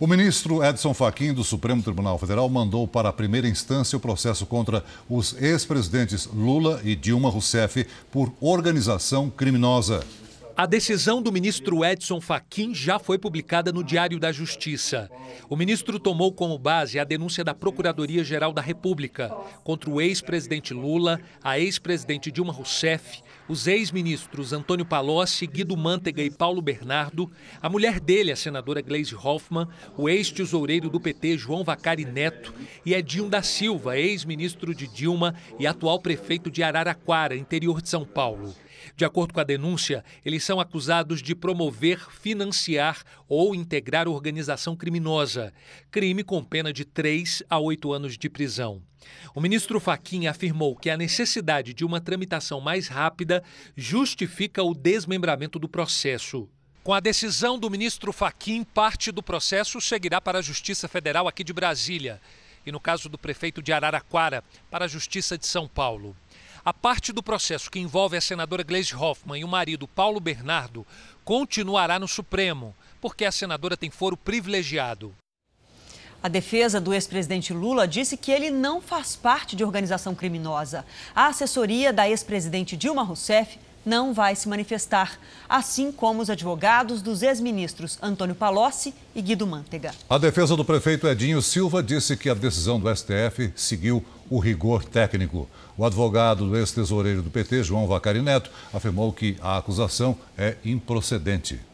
O ministro Edson Fachin do Supremo Tribunal Federal mandou para a primeira instância o processo contra os ex-presidentes Lula e Dilma Rousseff por organização criminosa. A decisão do ministro Edson Fachin já foi publicada no Diário da Justiça. O ministro tomou como base a denúncia da Procuradoria-Geral da República contra o ex-presidente Lula, a ex-presidente Dilma Rousseff, os ex-ministros Antônio Palocci, Guido Mantega e Paulo Bernardo, a mulher dele, a senadora Gleisi Hoffmann, o ex-tesoureiro do PT, João Vacari Neto, e Edinho da Silva, ex-ministro de Dilma e atual prefeito de Araraquara, interior de São Paulo. De acordo com a denúncia, eles são acusados de promover, financiar ou integrar organização criminosa, crime com pena de 3 a 8 anos de prisão. O ministro Faquim afirmou que a necessidade de uma tramitação mais rápida justifica o desmembramento do processo. Com a decisão do ministro Faquim, parte do processo seguirá para a Justiça Federal aqui de Brasília e, no caso do prefeito de Araraquara, para a Justiça de São Paulo. A parte do processo que envolve a senadora Gleisi Hoffmann e o marido Paulo Bernardo continuará no Supremo, porque a senadora tem foro privilegiado. A defesa do ex-presidente Lula disse que ele não faz parte de organização criminosa. A assessoria da ex-presidente Dilma Rousseff não vai se manifestar, assim como os advogados dos ex-ministros Antônio Palocci e Guido Mantega. A defesa do prefeito Edinho Silva disse que a decisão do STF seguiu o rigor técnico. O advogado do ex-tesoureiro do PT, João Vacari Neto, afirmou que a acusação é improcedente.